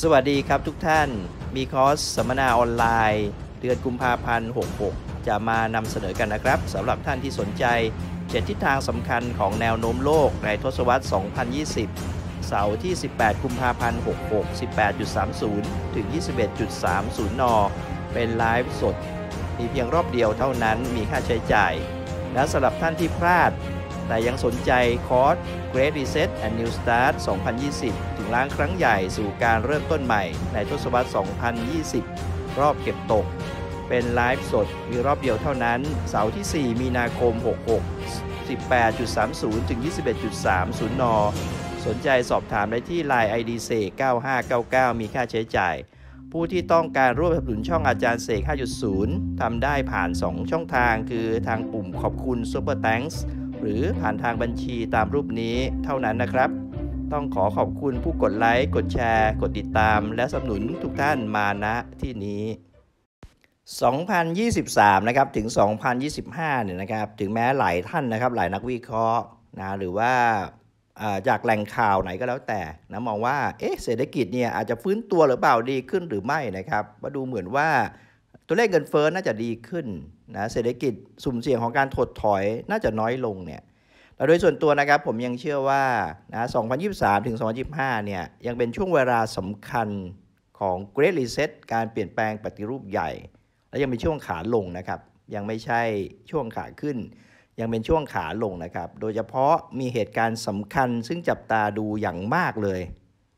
สวัสดีครับทุกท่านมีคอร์สสัมมนาออนไลน์เดือนกุมภาพันธ์66 จะมานำเสนอกันนะครับสำหรับท่านที่สนใจ เจ็ดทิศทางสำคัญของแนวโน้มโลกในทศวรรษ 2020 เสาร์ที่ 18 กุมภาพันธ์66 18.30ถึง 21.30นเป็นไลฟ์สด มีเพียงรอบเดียวเท่านั้นมีค่าใช้จ่าย และสำหรับท่านที่พลาดแต่ยังสนใจคอร์ส Great Reset and New Start 2020 ถึงล้างครั้งใหญ่สู่การเริ่มต้นใหม่ ในทศวรรษ2020 รอบเก็บตก เป็นไลฟ์สดมีรอบเดียวเท่านั้นเสาร์ที่ 4 มีนาคม 66 18.30ถึง 21.30 น สนใจสอบถามได้ที่ Line ID เสก9599 มีค่าใช้จ่าย ผู้ที่ต้องการร่วมสนับสนุนช่องอาจารย์เสก5.0ทำได้ผ่าน 2 ช่องทางคือทางปุ่มขอบคุณ Super Thanks หรือผ่านทางบัญชีตามรูปนี้เท่านั้นนะครับ ต้องขอขอบคุณผู้กดไลค์ กดแชร์ กดติดตาม และสนับสนุนทุกท่านมาณที่นี้ 2023 นะครับถึง 2025 เนี่ยนะครับถึงแม้หลายท่านนะครับหลายนักวิเคราะห์นะหรือว่าจากแหล่งข่าวไหนก็แล้วแต่นะมองว่า เอ๊ะเศรษฐกิจเนี่ยอาจจะฟื้นตัวหรือเปล่าดีขึ้นหรือไม่นะครับมาดูเหมือนว่าตัวเลขเงินเฟ้อน่าจะดีขึ้นนะเศรษฐกิจสุ่มเสี่ยงของการถดถอยน่าจะน้อยลงเนี่ยแต่โดยส่วนตัวนะครับผมยังเชื่อว่านะ2023ถึง2025เนี่ยยังเป็นช่วงเวลาสำคัญของ Great Reset การเปลี่ยนแปลงปฏิรูปใหญ่ และยังเป็นช่วงขาลงนะครับ ยังไม่ใช่ช่วงขาขึ้น ยังเป็นช่วงขาลงนะครับ โดยเฉพาะมีเหตุการณ์สำคัญซึ่งจับตาดูอย่างมากเลย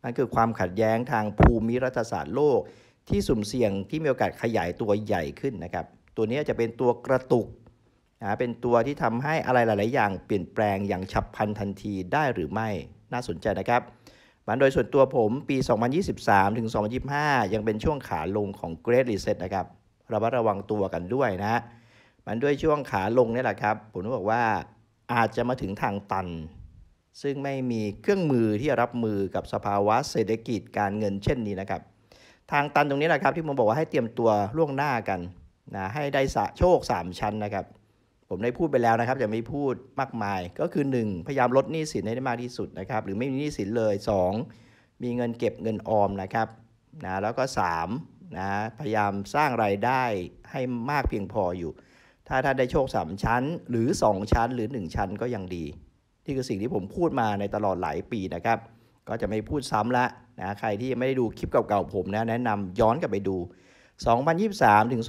นั่นคือความขัดแย้งทางภูมิรัฐศาสตร์โลกที่สุ่มเสี่ยงที่มีโอกาสขยายตัวใหญ่ขึ้นนะครับ ตัวนี้จะเป็นตัวกระตุกนะเป็นตัวที่ทำให้อะไรหลายๆ อย่างเปลี่ยนแปลงอย่างฉับพลันทันทีได้หรือไม่ น่าสนใจนะครับ มันโดยส่วนตัวผมปี 2023 ถึง 2025 ยังเป็นช่วงขาลงของ Great Reset นะครับ เรามัระวังตัวกันด้วยนะ มันด้วยช่วงขาลงนี่แหละครับ ผมบอกว่าอาจจะมาถึงทางตัน ซึ่งไม่มีเครื่องมือที่จะรับมือกับสภาวะเศรษฐกิจการเงินเช่นนี้นะครับทางตันตรงนี้แหละครับที่ผมบอกว่าให้เตรียมตัวล่วงหน้ากันนะให้ได้สะโชค 3 ชั้นนะครับ ผมได้พูดไปแล้วนะครับจะไม่พูดมากมาย ก็คือ 1 พยายามลดหนี้สินให้ได้มากที่สุดนะครับ หรือไม่มีหนี้สินเลย 2 มีเงินเก็บเงินออมนะครับนะแล้วก็3นะพยายามสร้างไรายได้ให้มากเพียงพออยู่ ถ้าท่านได้โชค 3 ชั้นหรือ 2 ชั้น หรือ 1 ชั้นก็ยังดีที่คือสิ่งที่ผมพูดมาในตลอดหลายปีนะครับก็จะไม่พูดซ้ำละนะใครที่ยังไม่ได้ดูคลิปเก่าๆผมนะ แนะนำย้อนกลับไปดู 2023 ถึง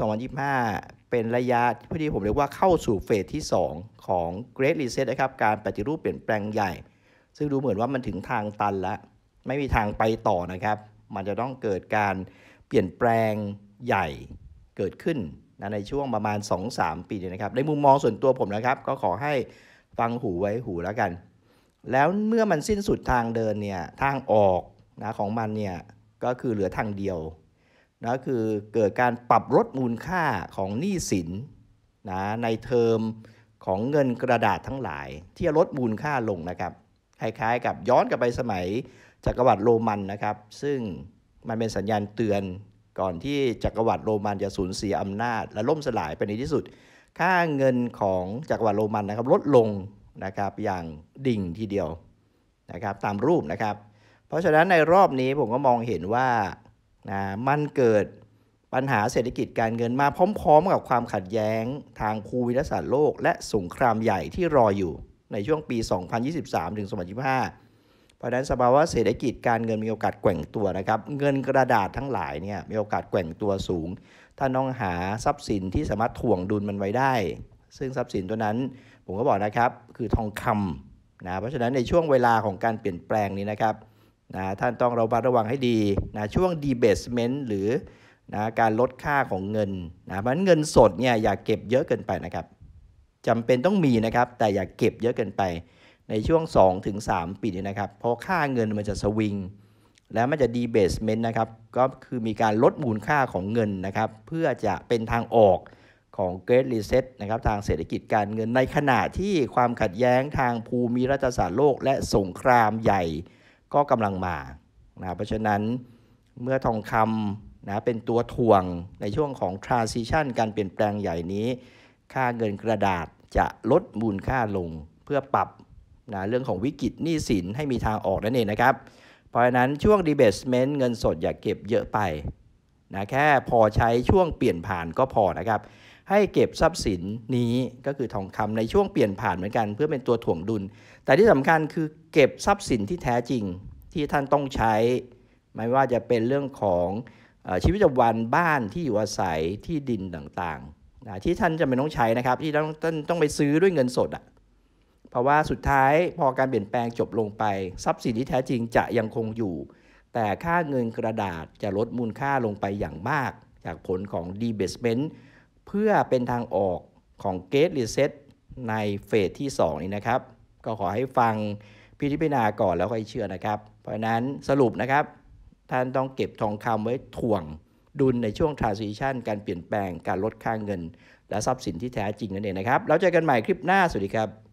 2025 เป็นระยะพอที่ผมเรียกว่าเข้าสู่เฟสที่ 2 ของ Great Reset นะครับ การปฏิรูปเปลี่ยนแปลงใหญ่ ซึ่งดูเหมือนว่ามันถึงทางตันละไม่มีทางไปต่อนะครับ มันจะต้องเกิดการเปลี่ยนแปลงใหญ่เกิดขึ้นนะในช่วงประมาณ 2-3 ปีนะครับในมุมมองส่วนตัวผมนะครับ ก็ขอให้ฟังหูไว้หูแล้วกันแล้วเมื่อมันสิ้นสุดทางเดินเนี่ยทางออกนะของมันเนี่ยก็คือเหลือทางเดียวนะคือเกิดการปรับลดมูลค่าของหนี้สินนะในเทอมของเงินกระดาษทั้งหลาย ที่จะลดมูลค่าลงนะครับคล้ายๆกับย้อนกลับไปสมัยจักรวรรดิโรมันนะครับ ซึ่งมันเป็นสัญญาณเตือนก่อนที่จักรวรรดิโรมันจะสูญเสียอำนาจและล่มสลายไปในที่สุด ค่าเงินของจักรวรรดิโรมันนะครับลดลงนะครับอย่างดิ่งทีเดียวนะครับตามรูปนะครับ เพราะฉะนั้นในรอบนี้ผมก็มองเห็นว่านะมันเกิดปัญหาเศรษฐกิจการเงินมาพร้อมๆกับความขัดแย้งทางภูมิรศาสตร์โลก และสงครามใหญ่ที่รออยู่ในช่วงปี 2023 ถึง2025 เพราะนั้นสภาวะเศรษฐกิจการเงินมีโอกาสแกว่งตัวนะครับ เงินกระดาษทั้งหลายเนี่ยมีโอกาสแกว่งตัวสูง ถ้าน้องหาทรัพย์สินที่สามารถถ่วงดุลมันไว้ได้ซึ่งทรัพย์สินตัวนั้นผมก็บอกนะครับคือทองคำนะเพราะฉะนั้นในช่วงเวลาของการเปลี่ยนแปลงนี้นะครับนะท่านต้องระมัดระวังให้ดีนะช่วง debasement หรือนะการลดค่าของเงินนะเพราะเงินสดเนี่ยอย่าเก็บเยอะเกินไปนะครับจำเป็นต้องมีนะครับแต่อย่าเก็บเยอะเกินไปในช่วง2-3ปีนี้นะครับเพราะค่าเงินมันจะสวิง แล้วมันจะดีเบสเมนต์นะครับก็คือมีการลดมูลค่าของเงินนะครับเพื่อจะเป็นทางออกของเกรดรีเซ็ตนะครับ ทางเศรษฐกิจการเงินในขณะที่ความขัดแย้งทางภูมิรัฐศาสตร์โลกและสงครามใหญ่ก็กำลังมานะเพราะฉะนั้นเมื่อทองคำนะเป็นตัวถ่วงในช่วงของ transition การเปลี่ยนแปลงใหญ่นี้ ค่าเงินกระดาษจะลดมูลค่าลงเพื่อปรับนะเรื่องของวิกฤตหนี้สินให้มีทางออกนั่นเองนะครับ เพราะฉะนั้นช่วง debasement เงินสดอย่ากเก็บเยอะไปนะแค่พอใช้ช่วงเปลี่ยนผ่านก็พอนะครับให้เก็บทรัพย์สินนี้ก็คือทองคำในช่วงเปลี่ยนผ่านเหมือนกันเพื่อเป็นตัวถ่วงดุล แต่ที่สำคัญคือเก็บทรัพย์สินที่แท้จริงที่ท่านต้องใช้ ไม่ว่าจะเป็นเรื่องของชีวิตประจำวันบ้านที่อยู่อาศัยที่ดินต่างๆที่ท่านจะไม่ต้องใช้นะครับ ที่ต้องต้องต้องไปซื้อด้วยเงินสดอะ่ะเพราะว่า สุดท้ายพอการเปลี่ยนแปลงจบลงไปทรัพย์สินที่แท้จริงจะยังคงอยู่ แต่ค่าเงินกระดาษจะลดมูลค่าลงไปอย่างมาก จากผลของดีเบสเมนตเพื่อเป็นทางออกของเกตรีเซ็ตในเฟสที่ 2 นี้นะครับ ก็ขอให้ฟังพิจารณาก่อนแล้วค่อยเชื่อนะครับ เพราะนั้นสรุปนะครับ ท่านต้องเก็บทองคำไว้ถ่วงดุลในช่วงทรานซิชันการเปลี่ยนแปลงการลดค่างเงินและทรัพย์สินที่แท้จริงนั่นเองนะครับ แล้วเจอกันใหม่คลิปหน้า สวัสดีครับ